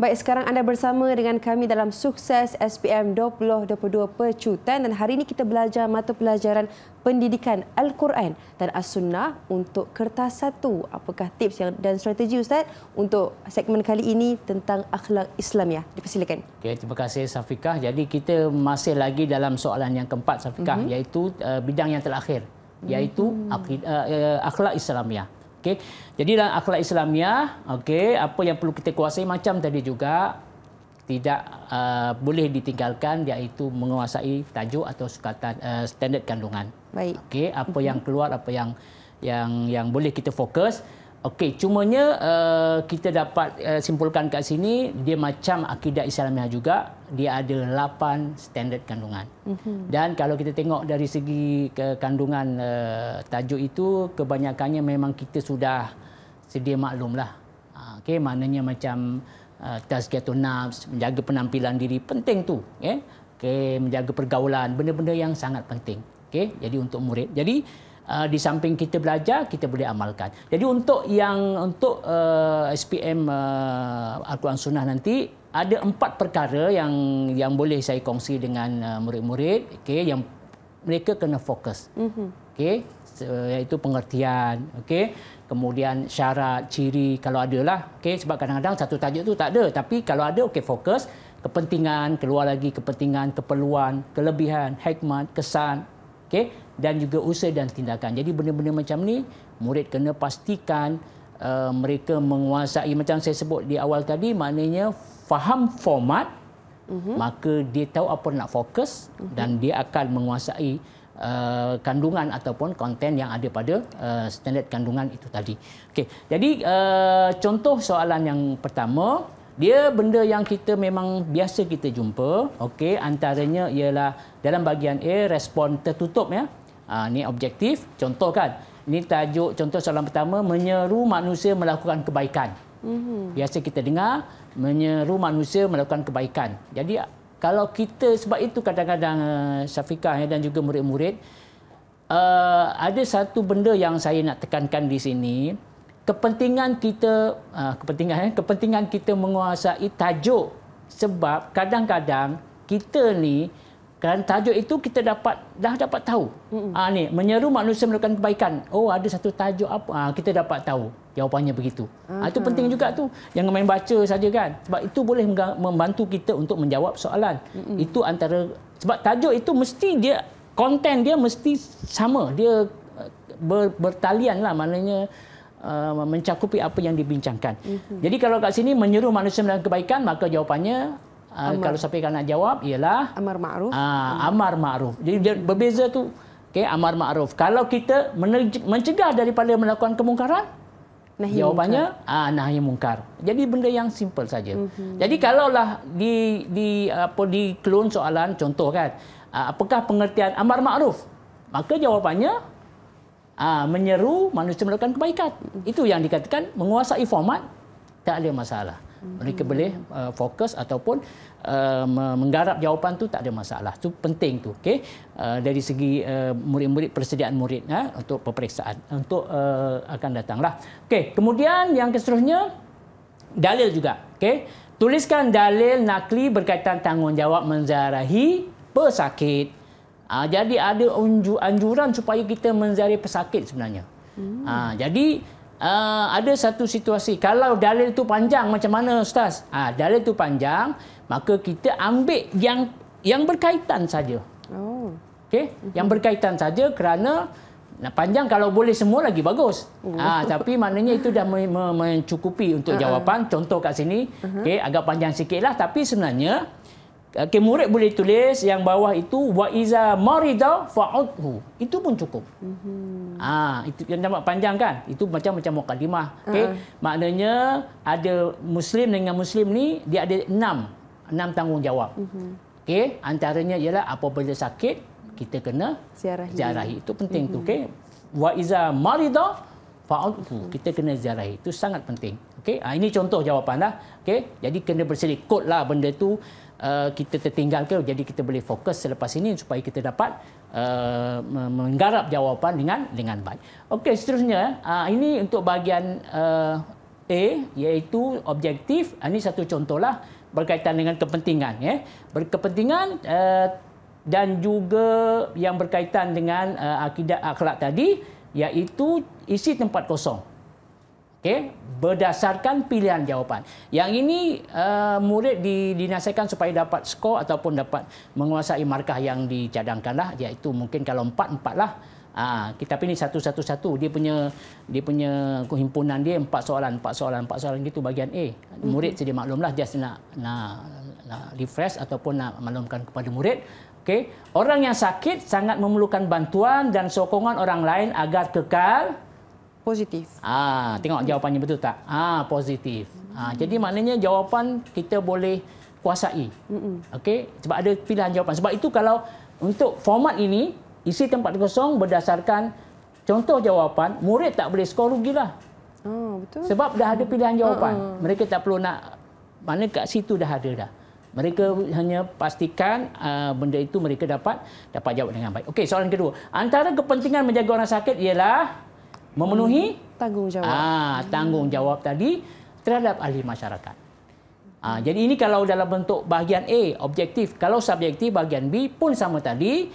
Baik, sekarang anda bersama dengan kami dalam sukses SPM 2022 Pecutan dan hari ini kita belajar mata pelajaran pendidikan Al-Quran dan As-Sunnah untuk kertas satu. Apakah tips yang, dan strategi Ustaz untuk segmen kali ini tentang akhlak Islam ya? Dipersilakan. Okay, terima kasih Safiqah. Jadi kita masih lagi dalam soalan yang keempat Safiqah mm-hmm. iaitu uh, bidang yang terakhir iaitu mm-hmm. akhlak Islam ya. Okey. Jadi dalam akhlak Islamiah, okey, apa yang perlu kita kuasai macam tadi juga tidak uh, boleh ditinggalkan iaitu menguasai tajuk atau sukatan uh, standard kandungan. Baik. Okey, apa mm-hmm. yang keluar, apa yang yang yang boleh kita fokus. Okey, cumanya uh, kita dapat uh, simpulkan kat sini dia macam akidah Islamiah juga, dia ada lapan standard kandungan. Mm-hmm. Dan kalau kita tengok dari segi ke kandungan uh, tajuk itu kebanyakannya memang kita sudah sedia maklumlah. Ah, okey, maknanya macam uh, tazkiyatun nafs, menjaga penampilan diri penting tu, okey. Okey, menjaga pergaulan, benda-benda yang sangat penting. Okey, jadi untuk murid. Jadi uh, di samping kita belajar kita boleh amalkan. Jadi untuk yang untuk uh, ah, SPM uh, ah, Al-Quran Sunnah nanti ada empat perkara yang yang boleh saya kongsi dengan uh, murid-murid okey yang mereka kena fokus. Mm-hmm. Okey iaitu pengertian okey kemudian syarat ciri kalau ada lah okey sebab kadang-kadang satu tajuk tu tak ada tapi kalau ada okey fokus kepentingan keluar lagi kepentingan keperluan kelebihan hikmat kesan okey dan juga usaha dan tindakan. Jadi benda-benda macam ni murid kena pastikan uh, mereka menguasai macam saya sebut di awal tadi maknanya faham format Uhum. maka dia tahu apa nak fokus uhum. dan dia akan menguasai uh, kandungan ataupun konten yang ada pada uh, standard kandungan itu tadi. Okey. Jadi uh, contoh soalan yang pertama, dia benda yang kita memang biasa kita jumpa. Okey, antaranya ialah dalam bahagian A respon tertutup ya. Uh, ni objektif. Contoh kan. Ini tajuk contoh soalan pertama. Menyeru manusia melakukan kebaikan. Mhm. Biasa kita dengar. Menyeru manusia melakukan kebaikan. Jadi kalau kita sebab itu kadang-kadang uh, Syafiqah ya, dan juga murid-murid. Uh, ada satu benda yang saya nak tekankan di sini kepentingan kita uh, kepentingan eh, kepentingan kita menguasai tajuk sebab kadang-kadang kita ni dan tajuk itu kita dapat dah dapat tahu. Mm-hmm. Ha, ni menyeru manusia melakukan kebaikan. Oh ada satu tajuk apa? Ha, kita dapat tahu jawapannya begitu. Ha, itu penting juga tu. Jangan main baca saja kan. Sebab itu boleh membantu kita untuk menjawab soalan. hmm Itu antara sebab tajuk itu mesti dia konten dia mesti sama. Dia eh, ber, bertalian lah maknanya eh, mencakupi apa yang dibincangkan. Mm-hmm. Jadi kalau kat sini menyuruh manusia melakukan kebaikan maka jawapannya Ah, amar. kalau siapa yang nak jawab ialah amar ma'ruf. Ah, amar ma'ruf. Jadi dia berbeza tu. okay, amar ma'ruf. Kalau kita mencegah daripada melakukan kemungkaran, nahi jawabannya ah nahi mungkar. Jadi benda yang simple saja. Mm-hmm. Jadi kalaulah di di di clone soalan contoh kan, ah, apakah pengertian amar ma'ruf? Maka jawapannya ah menyeru manusia melakukan kebaikan. Itu yang dikatakan menguasai format tak ada masalah mereka boleh uh, fokus ataupun uh, menggarap jawapan tu tak ada masalah tu penting tu okey uh, dari segi uh, murid-murid persediaan murid ha, untuk peperiksaan untuk uh, akan datanglah okey kemudian yang seterusnya dalil juga okey tuliskan dalil nakli berkaitan tanggungjawab menzarahi pesakit ha, jadi ada anjuran supaya kita menzarahi pesakit sebenarnya hmm. ha, jadi Ah, ada satu situasi kalau dalil tu panjang macam mana ustaz ha, dalil tu panjang maka kita ambil yang yang berkaitan saja oh okey mm-hmm. yang berkaitan saja kerana nak panjang kalau boleh semua lagi bagus oh. ha, tapi maknanya itu dah mencukupi untuk jawapan contoh kat sini uh okey agak panjang sikitlah tapi sebenarnya Okay, murid boleh tulis yang bawah itu wa iza marida fa'udhu. Itu pun cukup. Mm-hmm. Ah, itu yang nampak panjang kan? Itu macam-macam mukadimah. Okey. Uh-huh. Maknanya ada muslim dengan muslim ni dia ada enam enam tanggungjawab. Mm-hmm. Okey, antaranya ialah apa apabila sakit kita kena ziarahi. ziarahi. Itu penting mm-hmm. tu, mhm. okey. Wa iza marida fa'udhu. Kita kena ziarahi. Itu sangat penting. Okey, ha, ini contoh jawapan lah. Okey, jadi kena bersedia lah benda tu. Uh, kita tertinggal ke jadi kita boleh fokus selepas ini supaya kita dapat uh, menggarap jawapan dengan dengan baik. Okey seterusnya uh, ini untuk bahagian uh, A iaitu objektif uh, ini satu contohlah berkaitan dengan kepentingan ya. Berkepentingan uh, dan juga yang berkaitan dengan uh, akidah akhlak tadi iaitu isi tempat kosong okay, berdasarkan pilihan jawapan. Yang ini uh, murid di, dinasihatkan supaya dapat skor ataupun dapat menguasai markah yang dicadangkanlah iaitu mungkin kalau empat empatlah. Ah, kita pilih satu satu satu. Dia punya dia punya himpunan dia empat soalan empat soalan empat soalan gitu bagian A. Mhm. Murid sedia maklumlah just nak nak nak refresh ataupun nak maklumkan kepada murid. Okay. Orang yang sakit sangat memerlukan bantuan dan sokongan orang lain agar kekal positif. Ah, tengok jawapannya betul tak? Ah, positif. Ah, jadi maknanya jawapan kita boleh kuasai. Hmm. Okey, sebab ada pilihan jawapan. Sebab itu kalau untuk format ini isi tempat kosong berdasarkan contoh jawapan, murid tak boleh skor rugilah. Oh, betul. Sebab dah ada pilihan jawapan. uh Mereka tak perlu nak mana kat situ dah ada dah. Mereka hanya pastikan uh, benda itu mereka dapat dapat jawab dengan baik. Okey, soalan kedua. Antara kepentingan menjaga orang sakit ialah memenuhi tanggungjawab. Ah, tanggungjawab tadi terhadap ahli masyarakat. Ah, jadi ini kalau dalam bentuk bahagian A objektif, kalau subjektif bahagian B pun sama tadi,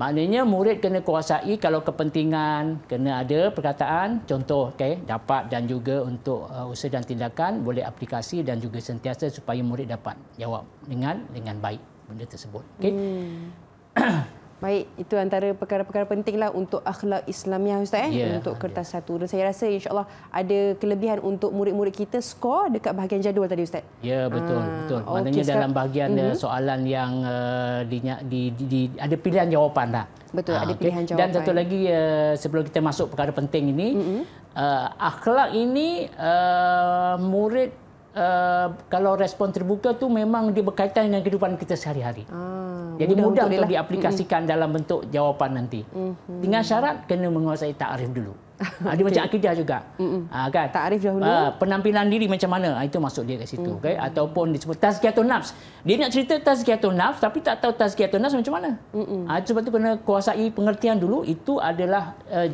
maknanya murid kena kuasai kalau kepentingan kena ada perkataan contoh okey dapat dan juga untuk uh, usaha dan tindakan boleh aplikasi dan juga sentiasa supaya murid dapat jawab dengan dengan baik benda tersebut Okay. Hmm. Baik, itu antara perkara-perkara pentinglah untuk akhlak Islamiah Ustaz eh? yeah. untuk kertas yeah. satu. Dan saya rasa insya Allah ada kelebihan untuk murid-murid kita skor dekat bahagian jadual tadi Ustaz. Ya, yeah, betul. Ha, betul. Okay, Maknanya sekarang, dalam bahagian uh-huh. soalan yang uh, di, di, di, ada pilihan jawapan dah. Betul, ha, ada okay. pilihan jawapan. Dan satu lagi uh, sebelum kita masuk perkara penting ini, uh-huh. uh, akhlak ini uh, murid Eh, kalau respon terbuka tu memang dia berkaitan dengan kehidupan kita sehari-hari. Ah, Jadi mudah untuk lah. diaplikasikan mm-hmm. dalam bentuk jawapan nanti. Mm-hmm. Dengan syarat kena menguasai takrif dulu. Ada ah, okay. macam akidah juga. Mm-hmm. Kan? Takrif dahulu. Uh, penampilan diri macam mana? Itu masuk dia ke situ. Mm-hmm. Okay? Ataupun disebut tazkiyatun nafs. Dia nak cerita tazkiyatun nafs tapi tak tahu tazkiyatun nafs macam mana. Mm-hmm. Uh, sebab itu kena kuasai pengertian dulu. Itu adalah uh,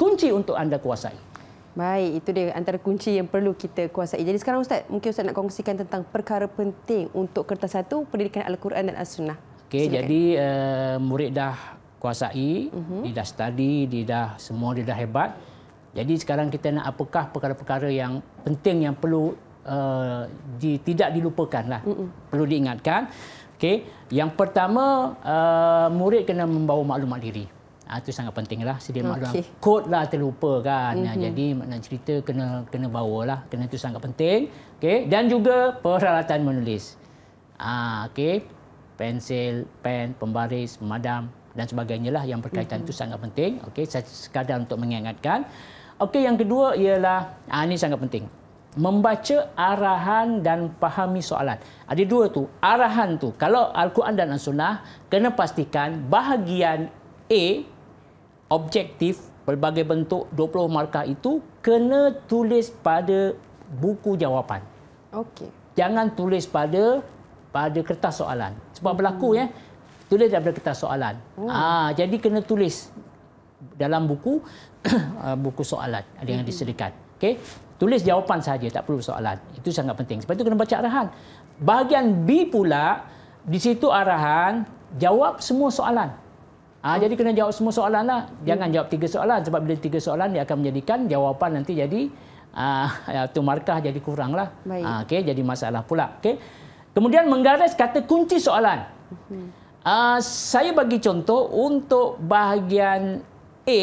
kunci untuk anda kuasai. Baik, itu dia antara kunci yang perlu kita kuasai. Jadi sekarang Ustaz, mungkin Ustaz nak kongsikan tentang perkara penting untuk kertas satu pendidikan Al-Quran dan As-Sunnah. Okay, jadi uh, murid dah kuasai, uh-huh. dia dah study, dia dah semua dia dah hebat. Jadi sekarang kita nak apakah perkara-perkara yang penting yang perlu uh, di, tidak dilupakan lah, uh perlu diingatkan. Okay, yang pertama uh, murid kena membawa maklumat diri. Ah tu sangat pentinglah sedia maklum. Okay. Code lah terlupa kan. Mm-hmm. Ah, jadi nak cerita kena kena bawa lah Kena itu sangat penting. okay dan juga peralatan menulis. Ah okey. Pensil, pen, pembaris, pemadam dan sebagainya lah yang berkaitan mm-hmm. tu mhm. sangat penting. okay saya sekadar untuk mengingatkan. okay yang kedua ialah ah ini sangat penting. Membaca arahan dan pahami soalan. Ada dua tu. Arahan tu kalau Al-Quran dan As-Sunnah kena pastikan bahagian A objektif pelbagai bentuk 20 markah itu kena tulis pada buku jawapan. Okey. Jangan tulis pada pada kertas soalan. Sebab hmm. berlaku ya, tulis pada kertas soalan. Hmm. Ah, jadi kena tulis dalam buku ah, buku soalan ada yang hmm. disediakan. Okey. Tulis jawapan saja, tak perlu soalan. Itu sangat penting. Sebab itu kena baca arahan. Bahagian B pula di situ arahan jawab semua soalan ha, jadi kena jawab semua soalan lah. Jangan jawab tiga soalan sebab bila tiga soalan dia akan menjadikan jawapan nanti jadi uh, tu markah jadi kurang lah. Ha, ah, okay, jadi masalah pula. Okay. Kemudian menggaris kata kunci soalan. Uh, saya bagi contoh untuk bahagian A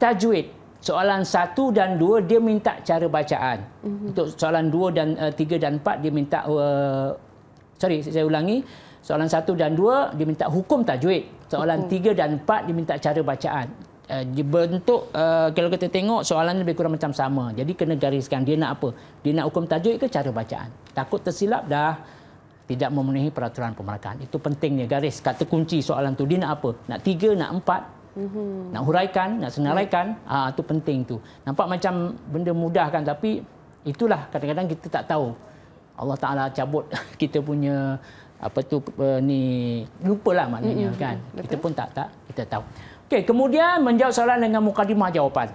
tajwid soalan satu dan dua dia minta cara bacaan. uh Untuk soalan dua dan uh, eh, 3 dan empat dia minta uh, sorry saya ulangi soalan satu dan dua dia minta hukum tajwid soalan tiga dan empat diminta cara bacaan. Uh, bentuk uh, kalau kita tengok soalan lebih kurang macam sama. Jadi kena gariskan dia nak apa. Dia nak hukum tajuk ke cara bacaan. Takut tersilap dah tidak memenuhi peraturan pemerakan. Itu pentingnya garis kata kunci soalan tu dia nak apa. Nak tiga, nak empat, Mm-hmm. Nak huraikan, nak senaraikan, ya. ah ha, tu penting tu. Nampak macam benda mudah kan tapi itulah kadang-kadang kita tak tahu. Allah Taala cabut kita punya apa tu uh, ni lupalah maknanya mm-hmm. kan Betul. kita pun tak tak kita tahu okey kemudian menjawab soalan dengan mukadimah jawapan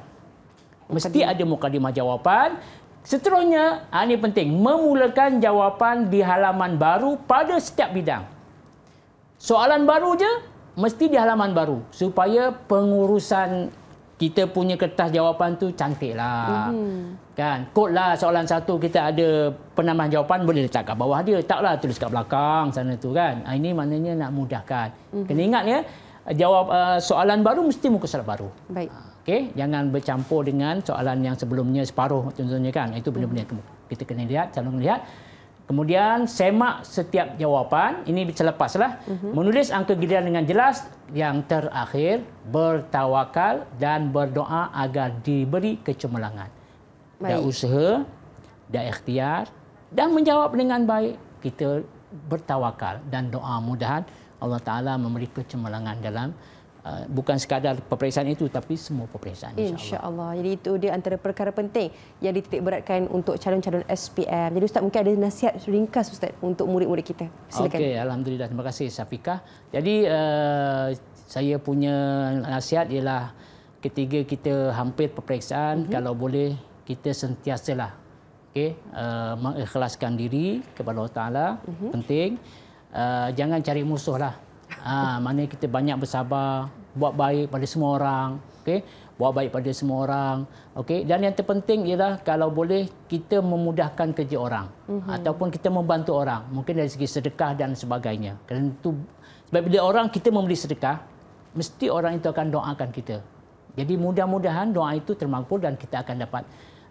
mesti ada mukadimah jawapan seterusnya ah, ini penting memulakan jawapan di halaman baru pada setiap bidang soalan baru je mesti di halaman baru supaya pengurusan kita punya kertas jawapan tu cantiklah mm-hmm. Kan? Kodlah soalan satu kita ada penambahan jawapan boleh letak kat bawah dia. Taklah tulis kat belakang sana tu kan. Ah, ini maknanya nak mudahkan. Mm-hmm. Kena ingat ya, jawab uh, soalan baru mesti muka surat baru. Baik. Ah, okay? Jangan bercampur dengan soalan yang sebelumnya separuh contohnya kan. Itu benar-benar mm-hmm. kita kena lihat, calon lihat. Kemudian semak setiap jawapan. Ini selepaslah. Mm-hmm. Menulis angka giliran dengan jelas. Yang terakhir, bertawakal dan berdoa agar diberi kecemerlangan baik. dah usaha, dah ikhtiar dan menjawab dengan baik. Kita bertawakal dan doa mudah Allah Taala memberi kecemerlangan dalam uh, bukan sekadar peperiksaan itu tapi semua peperiksaan Insya Allah. Jadi itu dia antara perkara penting yang dititik beratkan untuk calon-calon SPM. Jadi ustaz mungkin ada nasihat ringkas ustaz untuk murid-murid kita. Silakan. Okey, alhamdulillah terima kasih Safiqah. Jadi uh, saya punya nasihat ialah ketiga kita hampir peperiksaan mm-hmm. kalau boleh kita sentiasalah okey uh, mengikhlaskan diri kepada Allah Taala mm-hmm. penting uh, jangan cari musuhlah ha mana kita banyak bersabar buat baik pada semua orang okey buat baik pada semua orang okey dan yang terpenting ialah kalau boleh kita memudahkan kerja orang mm-hmm. ataupun kita membantu orang mungkin dari segi sedekah dan sebagainya kerana itu sebab bila orang kita memberi sedekah mesti orang itu akan doakan kita jadi mudah-mudahan doa itu termakbul dan kita akan dapat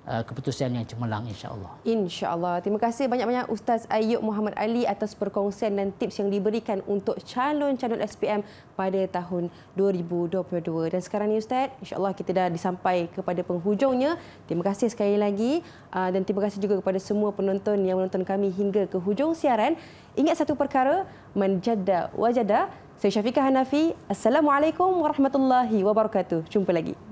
Uh, keputusan yang cemerlang insya Allah. Insya Allah. Terima kasih banyak-banyak Ustaz Ayub Muhammad Ali atas perkongsian dan tips yang diberikan untuk calon-calon SPM pada tahun 2022. Dan sekarang ni Ustaz, Allah kita dah disampai kepada penghujungnya. Terima kasih sekali lagi uh, dan terima kasih juga kepada semua penonton yang menonton kami hingga ke hujung siaran. Ingat satu perkara, menjada wajada. Saya Syafiqah Hanafi. Assalamualaikum warahmatullahi wabarakatuh. Jumpa lagi.